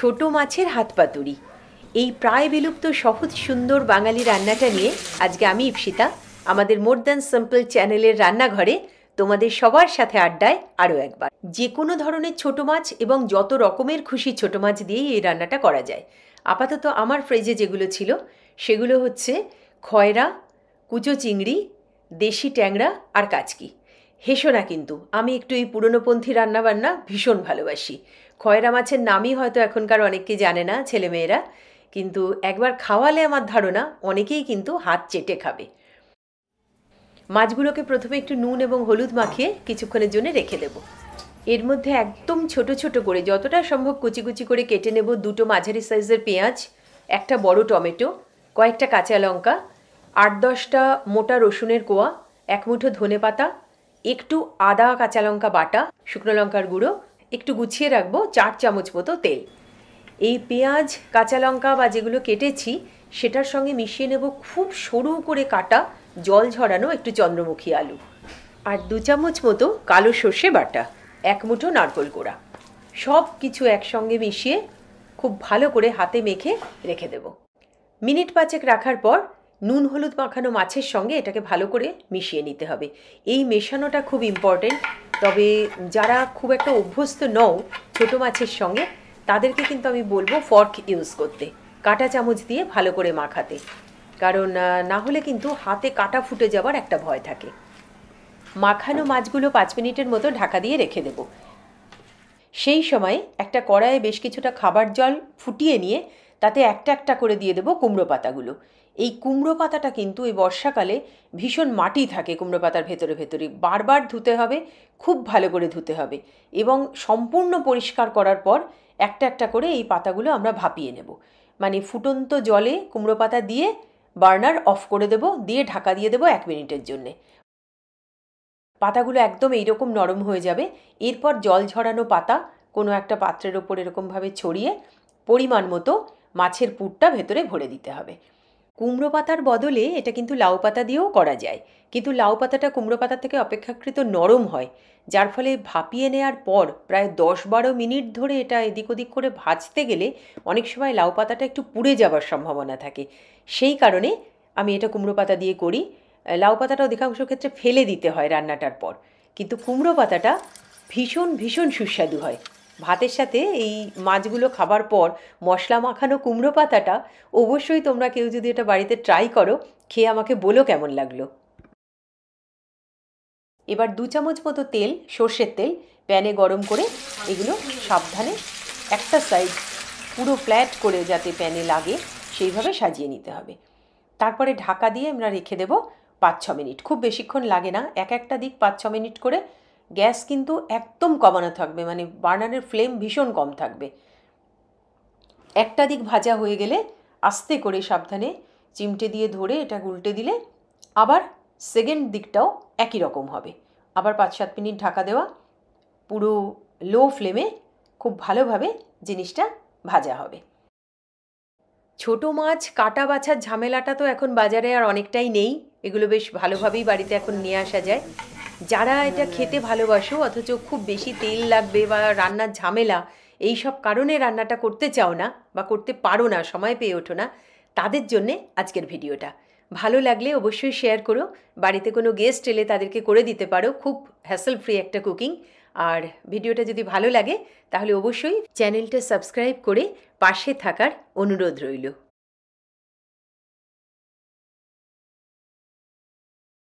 ছোট মাছের হাত পাতুরি এই প্রায় বিলুপ্ত সহজ সুন্দর বাঙালি রান্নাটা নিয়ে আজকে আমি ইপসিতা আমাদের মোর দ্যান সিম্পল চ্যানেলের রান্নাঘরে তোমাদের সবার সাথে আড্ডায় আরও একবার যে কোনো ধরনের ছোট মাছ এবং যত রকমের খুশি ছোট মাছ দিয়েই এই রান্নাটা করা যায় আপাতত আমার ফ্রিজে যেগুলো ছিল সেগুলো হচ্ছে খয়রা কুচো চিংড়ি দেশি ট্যাংরা আর কাচকি হেসো না কিন্তু আমি একটু এই পুরনোপন্থী রান্নাবান্না ভীষণ ভালোবাসি খয়রা মাছের নামই হয়তো এখনকার অনেককে জানে না ছেলেমেয়েরা কিন্তু একবার খাওয়ালে আমার ধারণা অনেকেই কিন্তু হাত চেটে খাবে মাছগুলোকে প্রথমে একটু নুন এবং হলুদ মাখিয়ে কিছুক্ষণের জন্য রেখে দেব এর মধ্যে একদম ছোট ছোট করে যতটা সম্ভব কুচি কুচি করে কেটে নেব দুটো মাঝারি সাইজের পেঁয়াজ একটা বড় টমেটো কয়েকটা কাঁচা লঙ্কা আট দশটা মোটা রসুনের কোয়া এক মুঠো ধনে পাতা একটু আদা কাঁচা লঙ্কা বাটা শুকনো লঙ্কার গুঁড়ো একটু গুছিয়ে রাখবো চার চামচ মতো তেল এই পেঁয়াজ কাঁচা লঙ্কা বা যেগুলো কেটেছি সেটার সঙ্গে মিশিয়ে নেব খুব সরু করে কাটা জল ঝরানো একটু চন্দ্রমুখী আলু আর দু চামচ মতো কালো সর্ষে বাটা এক মুঠো নারকোল কোড়া সব কিছু একসঙ্গে মিশিয়ে খুব ভালো করে হাতে মেখে রেখে দেব মিনিট পাঁচেক রাখার পর নুন হলুদ মাখানো মাছের সঙ্গে এটাকে ভালো করে মিশিয়ে নিতে হবে এই মেশানোটা খুব ইম্পর্টেন্ট তবে যারা খুব একটা অভ্যস্ত নও ছোটো মাছের সঙ্গে তাদেরকে কিন্তু আমি বলবো ফর্ক ইউজ করতে কাটা চামচ দিয়ে ভালো করে মাখাতে কারণ না হলে কিন্তু হাতে কাটা ফুটে যাওয়ার একটা ভয় থাকে মাখানো মাছগুলো পাঁচ মিনিটের মতো ঢাকা দিয়ে রেখে দেব সেই সময় একটা কড়াইয়ে বেশ কিছুটা খাবার জল ফুটিয়ে নিয়ে তাতে একটা একটা করে দিয়ে দেবো কুমড়ো পাতাগুলো এই কুমড়ো পাতাটা কিন্তু এই বর্ষাকালে ভীষণ মাটি থাকে কুমড়ো পাতার ভেতরে ভেতরে বারবার ধুতে হবে খুব ভালো করে ধুতে হবে এবং সম্পূর্ণ পরিষ্কার করার পর একটা একটা করে এই পাতাগুলো আমরা ভাপিয়ে নেব মানে ফুটন্ত জলে কুমড়ো পাতা দিয়ে বার্নার অফ করে দেব দিয়ে ঢাকা দিয়ে দেবো এক মিনিটের জন্যে পাতাগুলো একদম এইরকম নরম হয়ে যাবে এরপর জল ঝরানো পাতা কোনো একটা পাত্রের ওপর এরকমভাবে ছড়িয়ে পরিমাণ মতো মাছের পুরটা ভেতরে ভরে দিতে হবে কুমড়ো পাতার বদলে এটা কিন্তু লাউ পাতা দিয়েও করা যায় কিন্তু লাউ পাতাটা কুমড়ো পাতা থেকে অপেক্ষাকৃত নরম হয় যার ফলে ভাপিয়ে নেওয়ার পর প্রায় দশ বারো মিনিট ধরে এটা এদিক ওদিক করে ভাজতে গেলে অনেক সময় লাউ পাতাটা একটু পুড়ে যাওয়ার সম্ভাবনা থাকে সেই কারণে আমি এটা কুমড়ো পাতা দিয়ে করি লাউ পাতাটা অধিকাংশ ক্ষেত্রে ফেলে দিতে হয় রান্নাটার পর কিন্তু কুমড়ো পাতাটা ভীষণ ভীষণ সুস্বাদু হয় ভাতের সাথে এই মাছগুলো খাবার পর মশলা মাখানো কুমড়ো পাতাটা অবশ্যই তোমরা কেউ যদি এটা বাড়িতে ট্রাই করো খেয়ে আমাকে বলো কেমন লাগলো এবার দু চামচ মতো তেল সর্ষের তেল প্যানে গরম করে এগুলো সাবধানে একটা সাইড পুরো ফ্ল্যাট করে যাতে প্যানে লাগে সেইভাবে সাজিয়ে নিতে হবে তারপরে ঢাকা দিয়ে আমরা রেখে দেব পাঁচ ছ মিনিট খুব বেশিক্ষণ লাগে না এক একটা দিক পাঁচ ছ মিনিট করে গ্যাস কিন্তু একদম কমানো থাকবে মানে বার্নারের ফ্লেম ভীষণ কম থাকবে একটা দিক ভাজা হয়ে গেলে আস্তে করে সাবধানে চিমটে দিয়ে ধরে এটা উল্টে দিলে আবার সেকেন্ড দিকটাও একই রকম হবে আবার পাঁচ সাত মিনিট ঢাকা দেওয়া পুরো লো ফ্লেমে খুব ভালোভাবে জিনিসটা ভাজা হবে ছোট মাছ কাটা বাছার ঝামেলাটা তো এখন বাজারে আর অনেকটাই নেই এগুলো বেশ ভালোভাবেই বাড়িতে এখন নিয়ে আসা যায় যারা এটা খেতে ভালোবাসো অথচ খুব বেশি তেল লাগবে বা রান্নার ঝামেলা এই সব কারণে রান্নাটা করতে চাও না বা করতে পারো না সময় পেয়ে ওঠো না তাদের জন্যে আজকের ভিডিওটা ভালো লাগলে অবশ্যই শেয়ার করো বাড়িতে কোনো গেস্ট এলে তাদেরকে করে দিতে পারো খুব হ্যাসেল ফ্রি একটা কুকিং আর ভিডিওটা যদি ভালো লাগে তাহলে অবশ্যই চ্যানেলটা সাবস্ক্রাইব করে পাশে থাকার অনুরোধ রইল